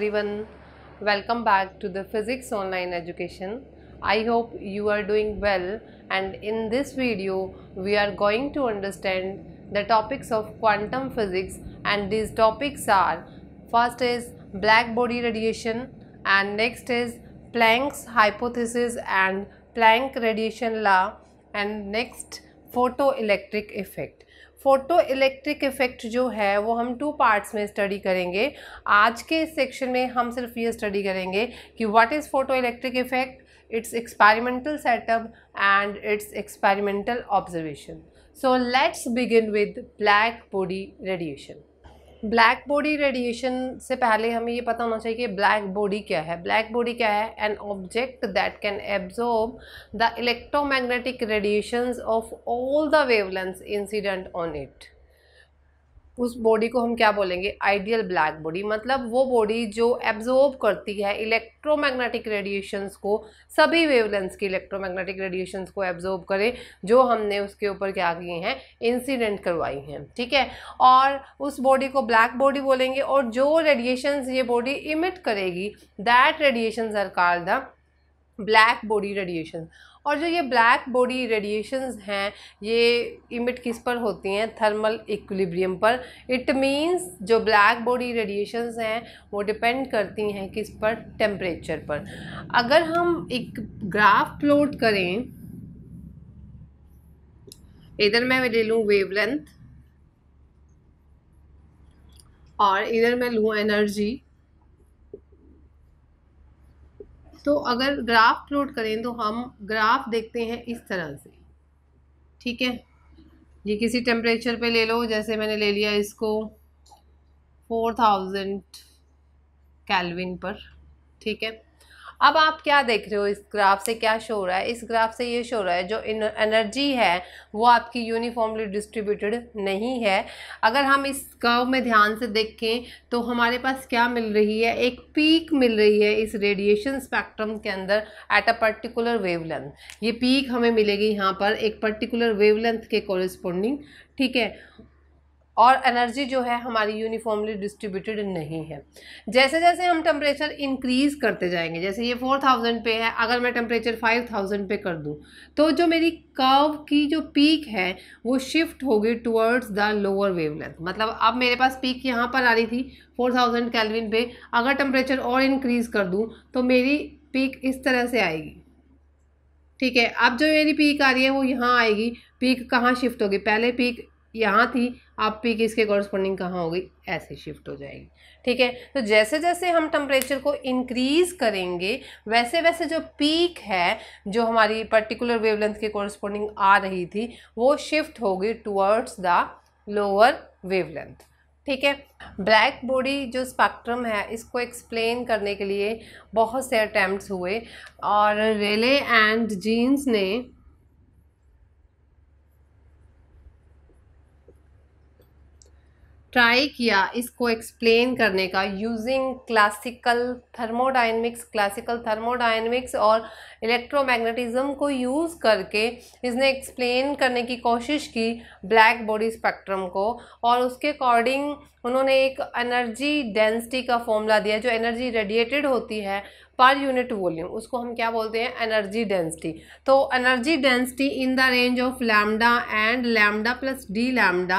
everyone. Welcome back to the Physics Online Education. I hope you are doing well and in this video we are going to understand the topics of quantum physics and these topics are first is black body radiation and next is Planck's hypothesis and Planck radiation law and next photoelectric effect. Photoelectric effect जो है वो हम two parts में study करेंगे आज के इस section में हम सिर्फ ये स्टडी करेंगे कि what is photoelectric effect its experimental setup and its experimental observation so let's begin with black body radiation black body radiation से पहले हमें ये पता होना चाहिए कि ब्लैक बॉडी क्या है ब्लैक बॉडी क्या है an object that can absorb the electromagnetic radiations of all the wavelengths incident on it उस बॉडी को हम क्या बोलेंगे आइडियल ब्लैक बॉडी मतलब वो बॉडी जो एब्जॉर्ब करती है इलेक्ट्रोमैग्नेटिक रेडिएशंस को सभी वेवलेंस की इलेक्ट्रोमैग्नेटिक रेडिएशंस को एब्जॉर्ब करे जो हमने उसके ऊपर क्या किए हैं इंसिडेंट करवाई हैं ठीक है और उस बॉडी को ब्लैक बॉडी बोलेंगे और जो रेडिएशंस ये बॉडी इमिट करेगी that radiation are called the black body radiation और जो ये ब्लैक बॉडी रेडिएशन हैं ये इमिट किस पर होती हैं थर्मल इक्विलिब्रियम पर इट मीन्स जो ब्लैक बॉडी रेडिएशन हैं वो डिपेंड करती हैं किस पर टेम्परेचर पर अगर हम एक ग्राफ प्लॉट करें इधर मैं ले लूँ वेवलेंथ और इधर मैं लूँ एनर्जी तो अगर ग्राफ प्लॉट करें तो हम ग्राफ देखते हैं इस तरह से ठीक है ये किसी टेम्परेचर पे ले लो जैसे मैंने ले लिया इसको फोर थाउजेंड कैलविन पर ठीक है अब आप क्या देख रहे हो इस ग्राफ से क्या शो हो रहा है इस ग्राफ से ये शो हो रहा है जो एनर्जी है वो आपकी यूनिफॉर्मली डिस्ट्रीब्यूटेड नहीं है अगर हम इस कर्व में ध्यान से देखें तो हमारे पास क्या मिल रही है एक पीक मिल रही है इस रेडिएशन स्पेक्ट्रम के अंदर एट अ पर्टिकुलर वेवलेंथ ये पीक हमें मिलेगी यहाँ पर एक पर्टिकुलर वेवलेंथ के कॉरेस्पॉन्डिंग ठीक है और एनर्जी जो है हमारी यूनिफॉर्मली डिस्ट्रीब्यूटेड नहीं है जैसे जैसे हम टेम्परेचर इंक्रीज़ करते जाएंगे जैसे ये फोर थाउजेंड पे है अगर मैं टेम्परेचर फाइव थाउजेंड पे कर दूँ तो जो मेरी कर्व की जो पीक है वो शिफ्ट होगी टुवर्ड्स द लोअर वेवलेंथ मतलब अब मेरे पास पीक यहाँ पर आ रही थी फोर थाउजेंड कैलविन पे अगर टेम्परेचर और इंक्रीज़ कर दूँ तो मेरी पीक इस तरह से आएगी ठीक है अब जो मेरी पीक आ रही है वो यहाँ आएगी पीक कहाँ शिफ्ट होगी पहले पीक यहाँ थी आप पी की इसके कॉरस्पॉन्डिंग कहाँ होगी ऐसे शिफ्ट हो जाएगी ठीक है तो जैसे जैसे हम टम्परेचर को इंक्रीज़ करेंगे वैसे वैसे जो पीक है जो हमारी पर्टिकुलर वेवलेंथ के कॉरस्पॉन्डिंग आ रही थी वो शिफ्ट होगी टुवर्ड्स द लोअर वेवलेंथ ठीक है ब्लैक बॉडी जो स्पेक्ट्रम है इसको एक्सप्लेन करने के लिए बहुत से अटैम्प्ट हुए और रेले एंड जीन्स ने ट्राई किया इसको एक्सप्लेन करने का using classical thermodynamics classical thermodynamics और इलेक्ट्रोमैग्नेटिज्म को यूज़ करके इसने एक्सप्लेन करने की कोशिश की ब्लैक बॉडी स्पेक्ट्रम को और उसके अकॉर्डिंग उन्होंने एक एनर्जी डेंसिटी का फॉर्मूला दिया जो एनर्जी रेडिएटेड होती है पर यूनिट वॉल्यूम उसको हम क्या बोलते हैं एनर्जी डेंसिटी तो energy density in the range of lambda and lambda plus D lambda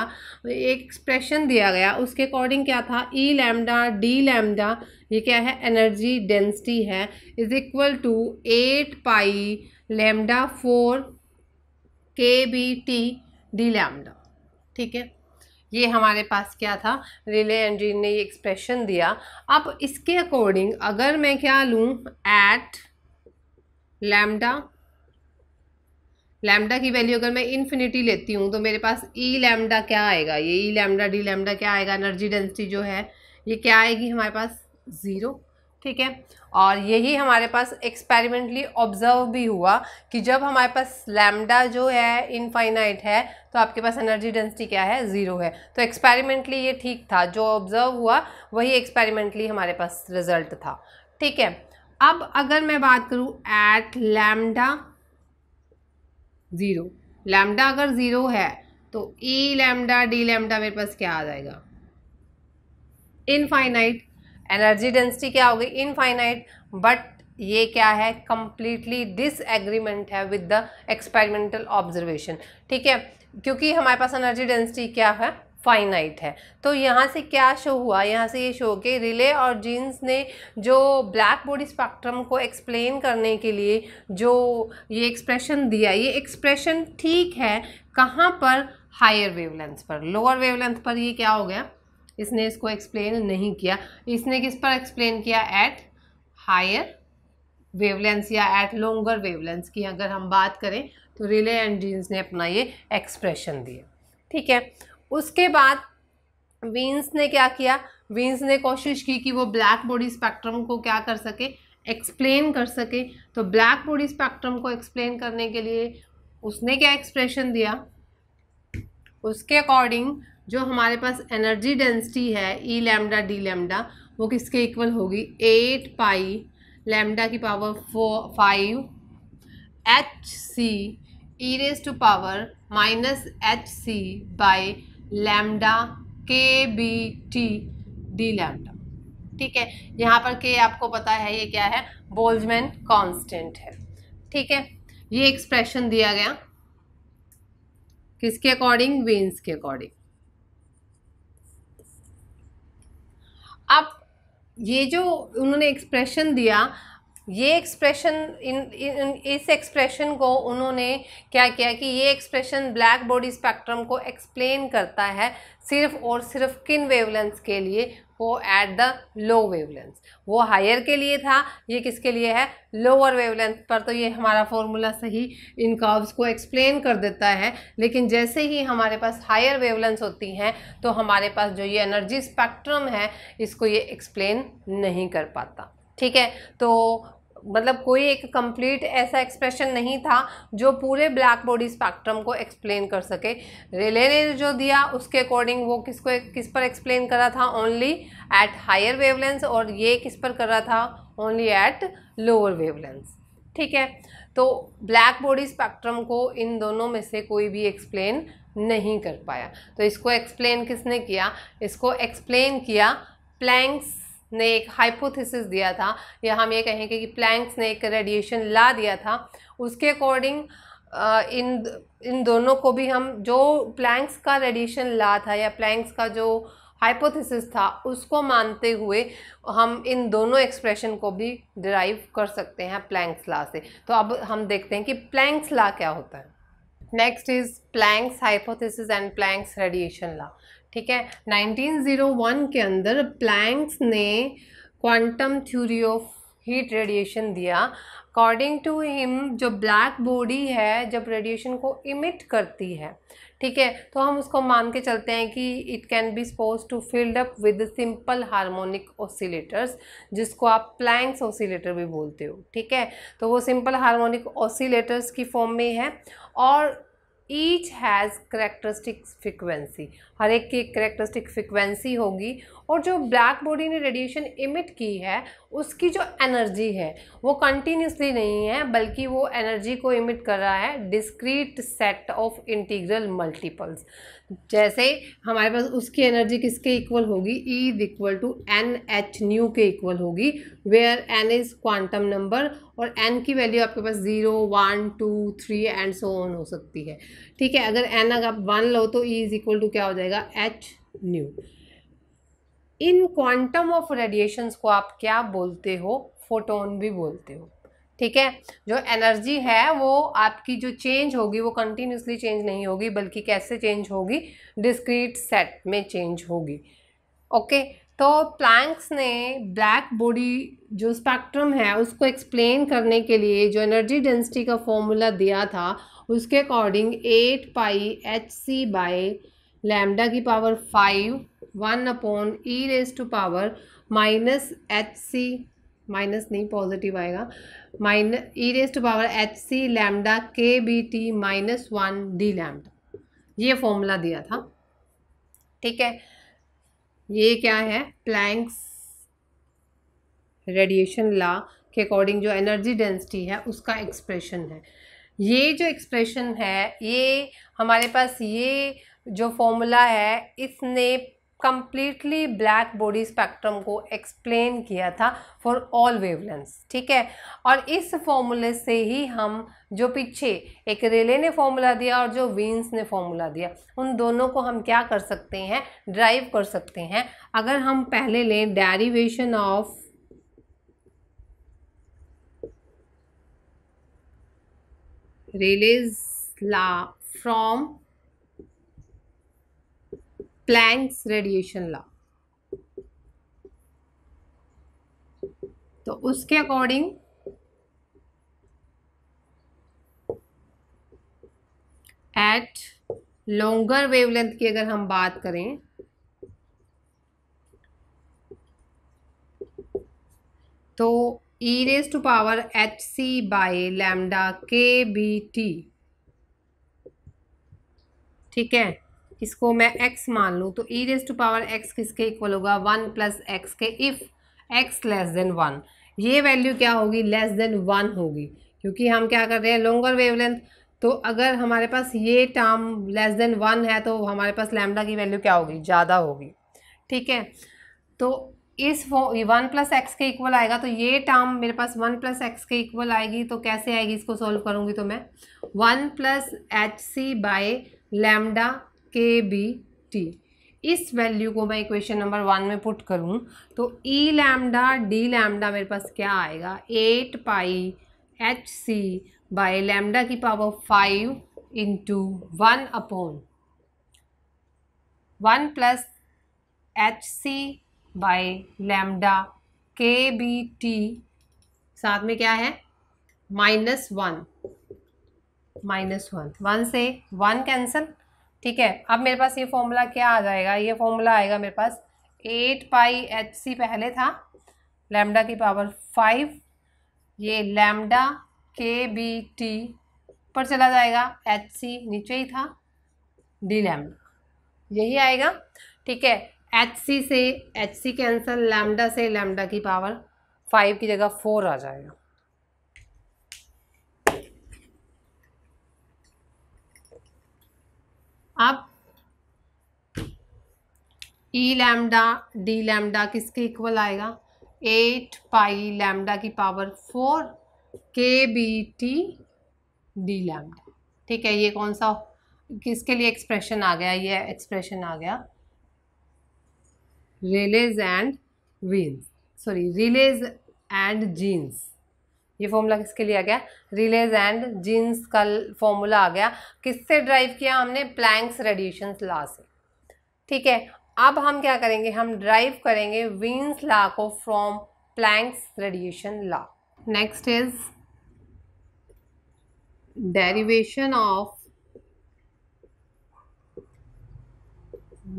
एक एक्सप्रेशन दिया गया उसके अकॉर्डिंग क्या था ई लैमडा डी लैमडा ये क्या है एनर्जी डेंसिटी है is equal to eight pi lambda four K B T D lambda ठीक है ये हमारे पास क्या था रिले एंड्रीन ने ये एक्सप्रेशन दिया अब इसके अकॉर्डिंग अगर मैं क्या लूँ एट लैमडा लैमडा की वैल्यू अगर मैं इन्फिनिटी लेती हूँ तो मेरे पास ई e लैमडा क्या आएगा ये ई लैमडा डी लैमडा क्या आएगा एनर्जी डेंसिटी जो है ये क्या आएगी हमारे पास ज़ीरो ठीक है और यही हमारे पास एक्सपेरिमेंटली ऑब्जर्व भी हुआ कि जब हमारे पास लैम्डा जो है इनफाइनाइट है तो आपके पास एनर्जी डेंसिटी क्या है ज़ीरो है तो एक्सपेरिमेंटली ये ठीक था जो ऑब्जर्व हुआ वही एक्सपेरिमेंटली हमारे पास रिजल्ट था ठीक है अब अगर मैं बात करूँ एट लैमडा ज़ीरो लैमडा अगर ज़ीरो है तो ई लैमडा डी लैमडा मेरे पास क्या आ जाएगा इनफाइनाइट एनर्जी डेंसिटी क्या होगी इनफाइनाइट बट ये क्या है कम्प्लीटली डिसएग्रीमेंट है विद द एक्सपेरिमेंटल ऑब्जर्वेशन ठीक है क्योंकि हमारे पास एनर्जी डेंसिटी क्या है फाइनाइट है तो यहाँ से क्या शो हुआ यहाँ से ये शो के रिले और जीन्स ने जो ब्लैक बॉडी स्पेक्ट्रम को एक्सप्लेन करने के लिए जो ये एक्सप्रेशन दिया ये एक्सप्रेशन ठीक है कहाँ पर हायर वेवलेंथ पर लोअर वेवलेंथ पर ये क्या हो गया इसने इसको एक्सप्लेन नहीं किया इसने किस पर एक्सप्लेन किया एट हायर वेवलेंस या एट लॉन्गर वेवलेंस की अगर हम बात करें तो रिले एंड जीन्स ने अपना ये एक्सप्रेशन दिया ठीक है उसके बाद वीन्स ने क्या किया वीन्स ने कोशिश की कि वो ब्लैक बॉडी स्पेक्ट्रम को क्या कर सके एक्सप्लेन कर सके तो ब्लैक बॉडी स्पेक्ट्रम को एक्सप्लेन करने के लिए उसने क्या एक्सप्रेशन दिया उसके अकॉर्डिंग जो हमारे पास एनर्जी डेंसिटी है ई लैमडा डी लैमडा वो किसके इक्वल होगी एट पाई लैमडा की power four five H C E raise to power minus H C by lambda के बी टी डी लैमडा ठीक है यहाँ पर के आपको पता है ये क्या है बोल्जमैन कांस्टेंट है ठीक है ये एक्सप्रेशन दिया गया किसके अकॉर्डिंग वेन्स के अकॉर्डिंग आप ये जो उन्होंने एक्सप्रेशन दिया ये एक्सप्रेशन इन, इस एक्सप्रेशन को उन्होंने क्या किया कि ये एक्सप्रेशन ब्लैक बॉडी स्पेक्ट्रम को एक्सप्लेन करता है सिर्फ और सिर्फ किन वेवलेंस के लिए वो एट द लो वेवलेंस वो हायर के लिए था ये किसके लिए है लोअर वेवलेंस पर तो ये हमारा फॉर्मूला सही इन कर्व्स को एक्सप्लेन कर देता है लेकिन जैसे ही हमारे पास हायर वेवलेंस होती हैं तो हमारे पास जो ये एनर्जी स्पेक्ट्रम है इसको ये एक्सप्लेन नहीं कर पाता ठीक है तो मतलब कोई एक कंप्लीट ऐसा एक्सप्रेशन नहीं था जो पूरे ब्लैक बॉडी स्पेक्ट्रम को एक्सप्लेन कर सके रिले ने जो दिया उसके अकॉर्डिंग वो किसको किस पर एक्सप्लेन कर रहा था ओनली एट हायर वेवलेंस और ये किस पर कर रहा था ओनली एट लोअर वेवलेंस ठीक है तो ब्लैक बॉडी स्पेक्ट्रम को इन दोनों में से कोई भी एक्सप्लेन नहीं कर पाया तो इसको एक्सप्लेन किसने किया इसको एक्सप्लेन किया प्लैंक्स ने एक हाइपोथेसिस दिया था या हम ये कहेंगे कि प्लैंक्स ने एक रेडिएशन ला दिया था उसके अकॉर्डिंग इन इन दोनों को भी हम जो प्लैंक्स का रेडिएशन ला था या प्लैंक्स का जो हाइपोथेसिस था उसको मानते हुए हम इन दोनों एक्सप्रेशन को भी डिराइव कर सकते हैं प्लैंक्स ला से तो अब हम देखते हैं कि प्लैंक्स ला क्या होता है next is Planck's hypothesis and Planck's radiation law ठीक है 1901 के अंदर प्लैंक्स ने quantum theory of heat radiation दिया अकॉर्डिंग टू हिम जो ब्लैक बॉडी है जब रेडिएशन को इमिट करती है ठीक है तो हम उसको मान के चलते हैं कि it can be suppose to filled up with simple harmonic oscillators जिसको आप प्लैंक्स ओसिलेटर भी बोलते हो ठीक है तो वो सिंपल हार्मोनिक ओसिलेटर्स की फॉर्म में है और ईच हैज़ करेक्टरिस्टिक फ्रिक्वेंसी हर एक की एक करेक्टरिस्टिक फ्रिक्वेंसी होगी और जो ब्लैक बॉडी ने रेडिएशन इमिट की है उसकी जो एनर्जी है वो कंटिन्यूसली नहीं है बल्कि वो एनर्जी को इमिट कर रहा है discrete set of integral multiples जैसे हमारे पास उसकी एनर्जी किसके इक्वल होगी E is equal to N H nu के इक्वल होगी where N is quantum number और एन की वैल्यू आपके पास zero one two three and so on हो सकती है ठीक है अगर एन अगर आप वन लो तो ई इज़ इक्वल टू क्या हो जाएगा H nu in quantum of radiations को आप क्या बोलते हो फोटोन भी बोलते हो ठीक है जो एनर्जी है वो आपकी जो चेंज होगी वो कंटिन्यूसली चेंज नहीं होगी बल्कि कैसे चेंज होगी डिस्क्रीट सेट में चेंज होगी ओके तो प्लैंक्स ने ब्लैक बॉडी जो स्पेक्ट्रम है उसको एक्सप्लेन करने के लिए जो एनर्जी डेंसिटी का फॉर्मूला दिया था उसके according eight pi H C by lambda की power five one upon E raise to power minus H C minus नहीं पॉजिटिव आएगा minus E raise to power H C lambda के B T minus one D lambda ये formula दिया था ठीक है ये क्या है प्लैंक्स रेडिएशन ला के अकॉर्डिंग जो एनर्जी डेंसिटी है उसका एक्सप्रेशन है ये जो एक्सप्रेशन है ये हमारे पास ये जो फॉर्मूला है इसने कम्प्लीटली ब्लैक बॉडी स्पेक्ट्रम को एक्सप्लेन किया था फॉर ऑल वेवलेंस ठीक है और इस फॉर्मूले से ही हम जो पीछे एक रेले ने फॉर्मूला दिया और जो वीन्स ने फॉर्मूला दिया उन दोनों को हम क्या कर सकते हैं ड्राइव कर सकते हैं अगर हम पहले लें derivation of Rayleigh's law from Planck's radiation law तो उसके अकॉर्डिंग एट लॉन्गर वेवलेंथ की अगर हम बात करें तो E raise to power H C by lambda के बी टी ठीक है इसको मैं x मान लूँ तो E raise to power x किसके इक्वल होगा वन प्लस एक्स के if x less than one ये वैल्यू क्या होगी लेस देन वन होगी क्योंकि हम क्या कर रहे हैं लोंगर वेवलेंथ तो अगर हमारे पास ये टर्म लेस देन वन है तो हमारे पास लैमडा की वैल्यू क्या होगी ज़्यादा होगी ठीक है तो इस वन प्लस एक्स के इक्वल आएगा तो ये टर्म मेरे पास वन प्लस एक्स के इक्वल आएगी तो कैसे आएगी इसको सॉल्व करूँगी तो मैं one plus H C by lambda के बी टी इस वैल्यू को मैं इक्वेशन नंबर वन में पुट करूं तो ई लैमडा डी लैमडा मेरे पास क्या आएगा eight pi H C by lambda की power five into one upon one plus H C by lambda के बी टी साथ में क्या है minus one minus one one से वन कैंसिल ठीक है अब मेरे पास ये फॉर्मूला क्या आ जाएगा ये फॉर्मूला आएगा मेरे पास एट पाई एच सी पहले था लैमडा की पावर फाइव ये लैमडा के बी टी पर चला जाएगा एच सी नीचे ही था डी लैमडा यही आएगा ठीक है एच सी से एच सी कैंसल लैमडा से लैमडा की पावर फाइव की जगह फोर आ जाएगा अब ई लैमडा डी लैमडा किसके इक्वल आएगा एट पाई लैमडा की power four K B T D lambda ठीक है ये कौन सा किसके लिए एक्सप्रेशन आ गया ये एक्सप्रेशन आ गया Rayleigh's and Wien's sorry Rayleigh's and Jeans ये फॉर्मूला किसके लिए आ गया रिलेज एंड जीन्स का फॉर्मूला आ गया किससे ड्राइव किया हमने प्लैंक्स रेडिएशन लॉ से ठीक है अब हम क्या करेंगे हम ड्राइव करेंगे विंस ला को from Planck's radiation law next is derivation of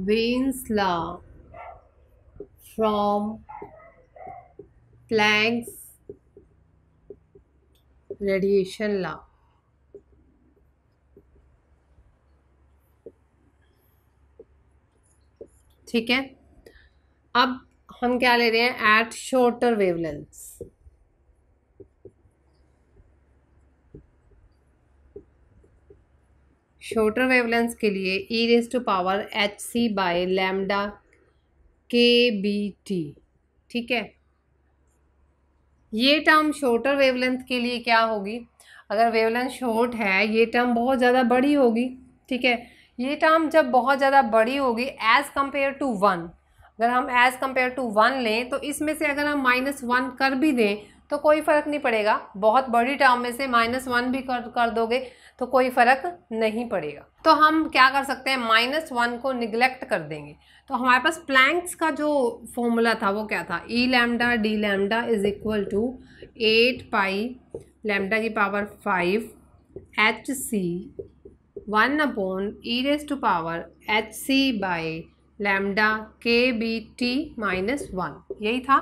Wien's law from Planck's radiation law ठीक है अब हम क्या ले रहे हैं at shorter wavelength shorter wavelengths के लिए E raise to power H C by lambda के बी टी ठीक है ये टर्म शॉर्टर वेवलेंथ के लिए क्या होगी अगर वेवलेंथ शॉर्ट है ये टर्म बहुत ज़्यादा बड़ी होगी ठीक है ये टर्म जब बहुत ज़्यादा बड़ी होगी एज़ कम्पेयर टू वन अगर हम एज़ कम्पेयर टू वन लें तो इसमें से अगर हम माइनस वन कर भी दें तो कोई फ़र्क नहीं पड़ेगा बहुत बड़ी टर्म में से माइनस वन भी कर कर दोगे तो कोई फ़र्क नहीं पड़ेगा तो हम क्या कर सकते हैं माइनस वन को निगलेक्ट कर देंगे तो हमारे पास प्लैंक्स का जो फॉर्मूला था वो क्या था E lambda D lambda is equal to eight pi lambda की power five H C one upon E raise to power H C by lambda के बी टी माइनस वन यही था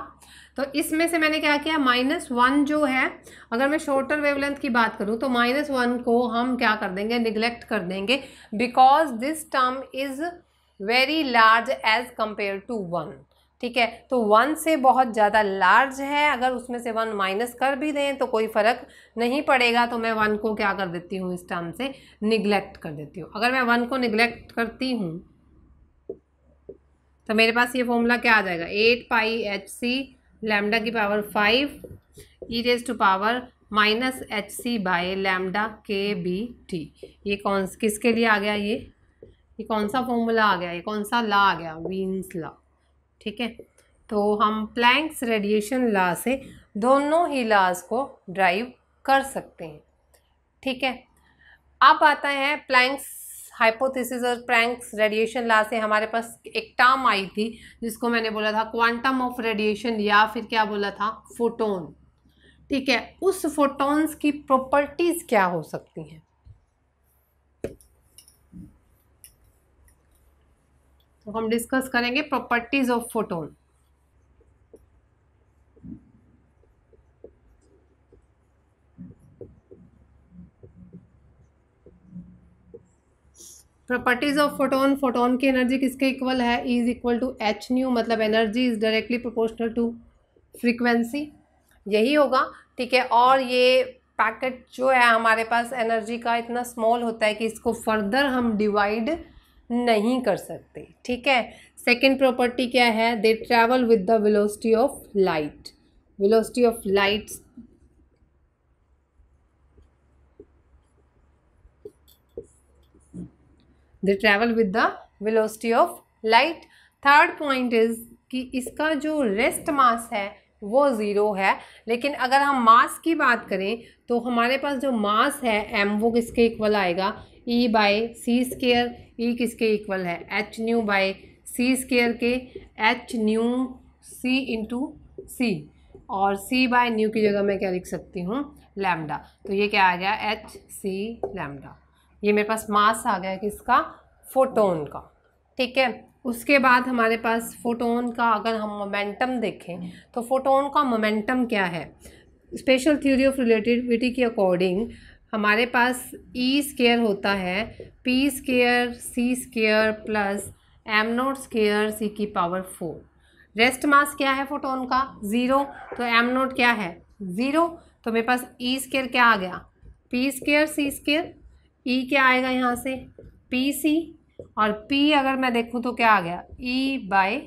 तो इसमें से मैंने क्या किया माइनस वन जो है अगर मैं शॉर्टर वेवलेंथ की बात करूँ तो माइनस वन को हम क्या कर देंगे निगलेक्ट कर देंगे because this term is very large as compare to one ठीक है तो वन से बहुत ज़्यादा लार्ज है अगर उसमें से वन माइनस कर भी दें तो कोई फ़र्क नहीं पड़ेगा तो मैं वन को क्या कर देती हूँ इस टर्म से निगलेक्ट कर देती हूँ अगर मैं वन को निगलेक्ट करती हूँ तो मेरे पास ये फॉर्मूला क्या आ जाएगा eight pi H C lambda की power five E raise to power minus H C by lambda के बी टी ये कौन किसके लिए आ गया ये ये कौन सा फॉर्मूला आ गया ये कौन सा ला आ गया वीन्स ला ठीक है तो हम प्लैंक्स रेडिएशन ला से दोनों ही लाज को ड्राइव कर सकते हैं ठीक है अब आता है प्लैंक्स हाइपोथेसिस और प्रैंक्स रेडिएशन ला से हमारे पास एक टर्म आई थी जिसको मैंने बोला था क्वांटम ऑफ रेडिएशन या फिर क्या बोला था फोटोन ठीक है उस फोटोन्स की प्रॉपर्टीज़ क्या हो सकती हैं तो हम डिस्कस करेंगे properties of photon properties of photon photon की एनर्जी किसके इक्वल है is equal to H nu मतलब energy is directly proportional to frequency यही होगा ठीक है और ये पैकेट जो है हमारे पास एनर्जी का इतना स्मॉल होता है कि इसको फर्दर हम डिवाइड नहीं कर सकते ठीक है सेकेंड प्रॉपर्टी क्या है they travel with the velocity of light velocity of lights they travel with the velocity of light third point is कि इसका जो रेस्ट मास है वो ज़ीरो है लेकिन अगर हम मास की बात करें तो हमारे पास जो मास है एम वो किसके इक्वल आएगा ई बाय सी स्केयर ई किसके इक्वल है H nu by C square के H nu C into C और सी बाय न्यू की जगह मैं क्या लिख सकती हूँ लैमडा तो ये क्या आ गया एच सी लैमडा ये मेरे पास मास आ गया किसका फोटोन का ठीक है उसके बाद हमारे पास फोटोन का अगर हम मोमेंटम देखें तो फोटोन का मोमेंटम क्या है स्पेशल थ्योरी ऑफ रिलेटिविटी के अकॉर्डिंग हमारे पास ई e स्केयर होता है P square C square plus M naught square C की पावर फोर रेस्ट मास क्या है फोटोन का ज़ीरो तो एम नोट क्या है ज़ीरो तो मेरे पास ई e स्केयर क्या आ गया P square C square E e क्या आएगा यहाँ से पी सी और पी अगर मैं देखूँ तो क्या आ गया ई बाय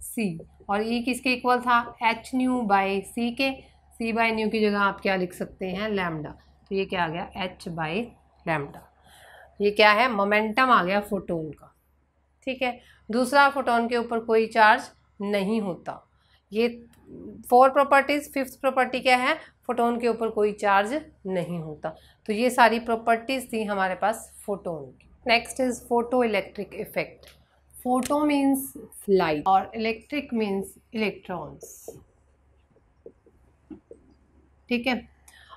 सी और ई e किसके इक्वल था एच न्यू बाय सी के सी बाय न्यू की जगह आप क्या लिख सकते हैं लैमडा तो ये क्या आ गया एच बाय लैमडा ये क्या है मोमेंटम आ गया फोटोन का ठीक है दूसरा फोटोन के ऊपर कोई चार्ज नहीं होता ये फोर प्रॉपर्टीज़ फिफ्थ प्रॉपर्टी क्या है फोटोन के ऊपर कोई चार्ज नहीं होता तो ये सारी प्रॉपर्टीज़ थी हमारे पास फोटोन की next is photo electric effect photo means light और इलेक्ट्रिक मीन्स इलेक्ट्रॉन्स ठीक है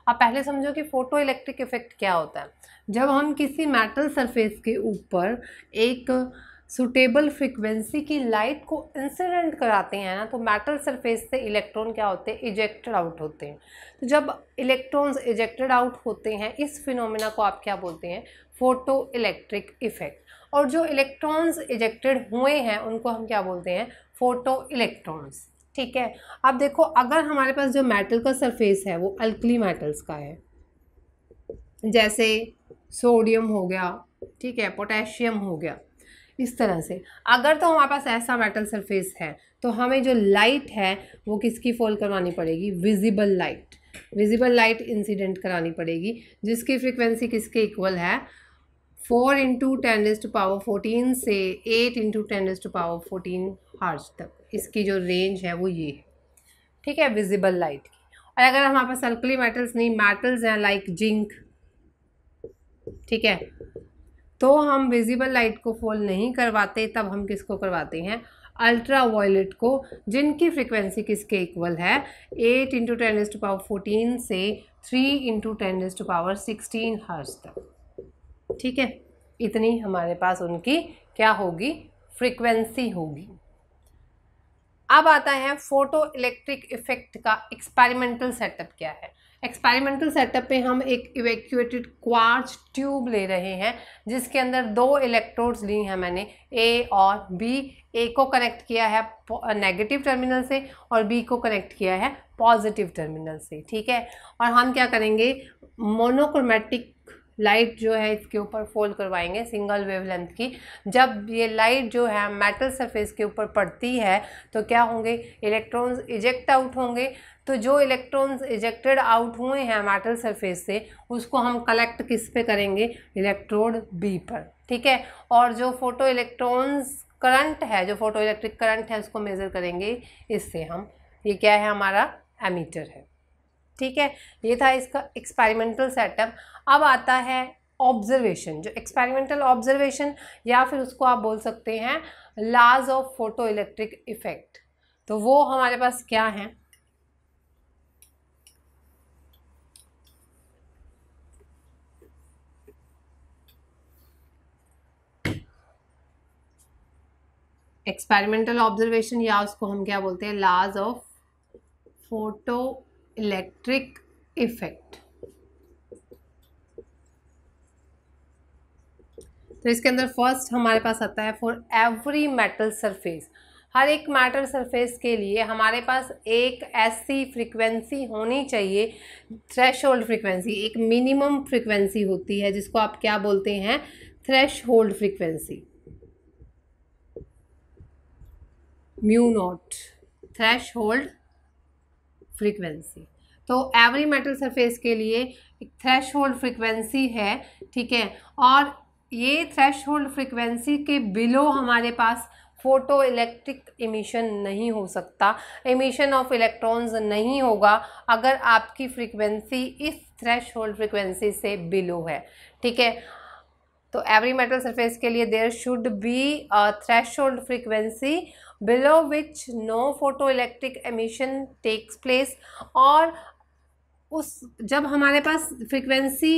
अब पहले समझो कि फ़ोटो इलेक्ट्रिक इफ़ेक्ट क्या होता है जब हम किसी मेटल सरफेस के ऊपर एक सुटेबल फ्रिक्वेंसी की लाइट को इंसिडेंट कराते हैं ना तो मेटल सरफेस से इलेक्ट्रॉन क्या होते हैं इजेक्टेड आउट होते हैं तो जब इलेक्ट्रॉन्स इजेक्टेड आउट होते हैं इस फिनोमिना को आप क्या बोलते हैं फोटो इलेक्ट्रिक इफेक्ट और जो इलेक्ट्रॉन्स इजेक्टेड हुए हैं उनको हम क्या बोलते हैं फोटो इलेक्ट्रॉन्स ठीक है अब देखो अगर हमारे पास जो मेटल का सरफेस है वो अल्कली मेटल्स का है जैसे सोडियम हो गया ठीक है पोटेशियम हो गया इस तरह से अगर तो हमारे पास ऐसा मेटल सरफेस है तो हमें जो लाइट है वो किसकी फॉल करवानी पड़ेगी visible light visible light incident करानी पड़ेगी जिसकी फ्रिक्वेंसी किसके इक्वल है four into ten as to power fourteen से eight into ten as to power fourteen hertz तक इसकी जो रेंज है वो ये है ठीक है विजिबल लाइट की और अगर हमारे पास अल्कली मेटल्स नहीं मेटल्स हैं लाइक जिंक ठीक है तो हम विजिबल लाइट को फॉल नहीं करवाते तब हम किसको करवाते हैं अल्ट्रा वायलेट को जिनकी फ्रिक्वेंसी किसके इक्वल है eight into ten as to power fourteen से three into ten as to power sixteen hertz तक ठीक है इतनी हमारे पास उनकी क्या होगी फ्रिक्वेंसी होगी अब आता है फोटो इलेक्ट्रिक इफेक्ट का एक्सपेरिमेंटल सेटअप क्या है एक्सपेरिमेंटल सेटअप पे हम एक इवेक्यूएटेड क्वार्च ट्यूब ले रहे हैं जिसके अंदर दो इलेक्ट्रोड्स ली हैं मैंने ए और बी ए को कनेक्ट किया है नेगेटिव टर्मिनल से और बी को कनेक्ट किया है पॉजिटिव टर्मिनल से ठीक है और हम क्या करेंगे मोनोक्रोमेटिक लाइट जो है इसके ऊपर फोल्ड करवाएंगे सिंगल वेवलेंथ की जब ये लाइट जो है मेटल सरफेस के ऊपर पड़ती है तो क्या होंगे इलेक्ट्रॉन्स इजेक्ट आउट होंगे तो जो इलेक्ट्रॉन्स इजेक्टेड आउट हुए हैं मेटल सरफेस से उसको हम कलेक्ट किस पे करेंगे इलेक्ट्रोड बी पर ठीक है और जो फोटो इलेक्ट्रॉन्स करंट है जो फोटो इलेक्ट्रिक करंट है उसको मेज़र करेंगे इससे हम ये क्या है हमारा एमीटर है ठीक है ये था इसका एक्सपेरिमेंटल सेटअप अब आता है ऑब्जर्वेशन जो एक्सपेरिमेंटल ऑब्जर्वेशन या फिर उसको आप बोल सकते हैं लाज ऑफ फोटो इलेक्ट्रिक इफेक्ट तो वो हमारे पास क्या है एक्सपेरिमेंटल ऑब्जर्वेशन या उसको हम क्या बोलते हैं लाज ऑफ फोटो इलेक्ट्रिक इफेक्ट तो इसके अंदर फर्स्ट हमारे पास आता है फॉर एवरी मेटल सरफेस हर एक मैटर सरफेस के लिए हमारे पास एक ऐसी फ्रीक्वेंसी होनी चाहिए थ्रेश होल्ड एक मिनिमम फ्रीक्वेंसी होती है जिसको आप क्या बोलते हैं threshold frequency mu naught threshold frequency तो एवरी मेटल सरफेस के लिए एक थ्रेश होल्ड फ्रिक्वेंसी है ठीक है और ये थ्रेश होल्ड फ्रिक्वेंसी के बिलो हमारे पास फोटो इलेक्ट्रिक इमिशन नहीं हो सकता इमिशन ऑफ इलेक्ट्रॉन्स नहीं होगा अगर आपकी फ्रीक्वेंसी इस थ्रेश होल्ड फ्रिक्वेंसी से बिलो है ठीक है तो एवरी मेटल सरफेस के लिए there should be threshold frequency below which no photoelectric emission takes place और उस जब हमारे पास फ्रिक्वेंसी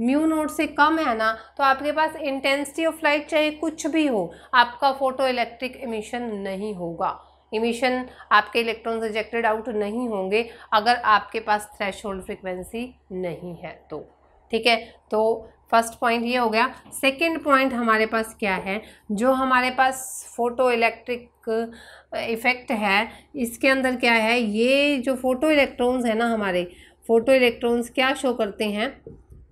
म्यू नोट से कम है ना तो आपके पास इंटेंसिटी ऑफ लाइट चाहे कुछ भी हो आपका फोटो इलेक्ट्रिक इमिशन नहीं होगा इमिशन आपके इलेक्ट्रॉन्स रिजेक्टेड आउट नहीं होंगे अगर आपके पास थ्रेश फ्रीक्वेंसी नहीं है तो ठीक है तो फर्स्ट पॉइंट ये हो गया सेकंड पॉइंट हमारे पास क्या है जो हमारे पास फोटो इलेक्ट्रिक इफ़ेक्ट है इसके अंदर क्या है ये जो फोटो इलेक्ट्रॉन्स है ना हमारे फोटो इलेक्ट्रॉन्स क्या शो करते हैं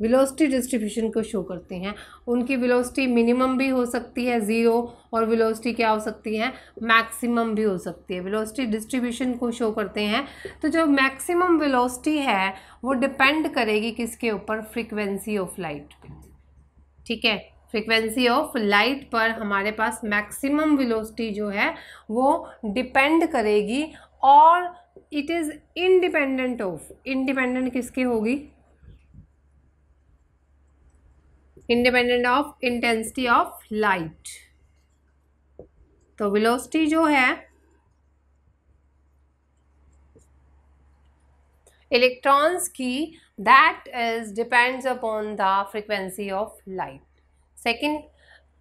विलोसिटी डिस्ट्रीब्यूशन को शो करते हैं उनकी विलोसिटी मिनिमम भी हो सकती है ज़ीरो और विलोसिटी क्या हो सकती है मैक्सिमम भी हो सकती है विलोसिटी डिस्ट्रीब्यूशन को शो करते हैं तो जो मैक्सिमम विलोसिटी है वो डिपेंड करेगी किसके ऊपर फ्रीक्वेंसी ऑफ लाइट पे ठीक है फ्रीक्वेंसी ऑफ लाइट पर हमारे पास मैक्सिमम विलोसिटी जो है वो डिपेंड करेगी और it is independent of independent किसके होगी independent of intensity of light तो वेलोसिटी जो है इलेक्ट्रॉन्स की that is depends upon the frequency of light second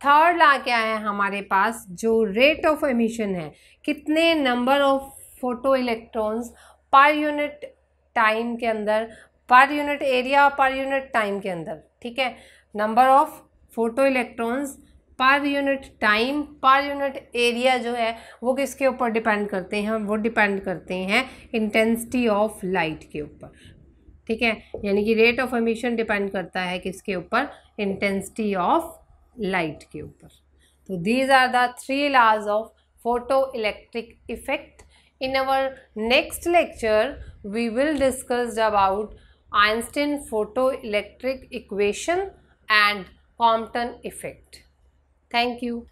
third law क्या है हमारे पास जो रेट ऑफ एमिशन है कितने number of photo electrons per unit time के अंदर per unit area per unit time के अंदर ठीक है number of photo electrons per unit time per unit area जो है वो किसके ऊपर डिपेंड करते हैं वो डिपेंड करते हैं इंटेंसिटी ऑफ लाइट के ऊपर ठीक है यानी कि रेट ऑफ एमिशन डिपेंड करता है किसके ऊपर इंटेंसिटी ऑफ लाइट के ऊपर तो these are the three laws of photo electric effect in our next lecture we will discussed about Einstein photo electric equation and Compton effect. Thank you.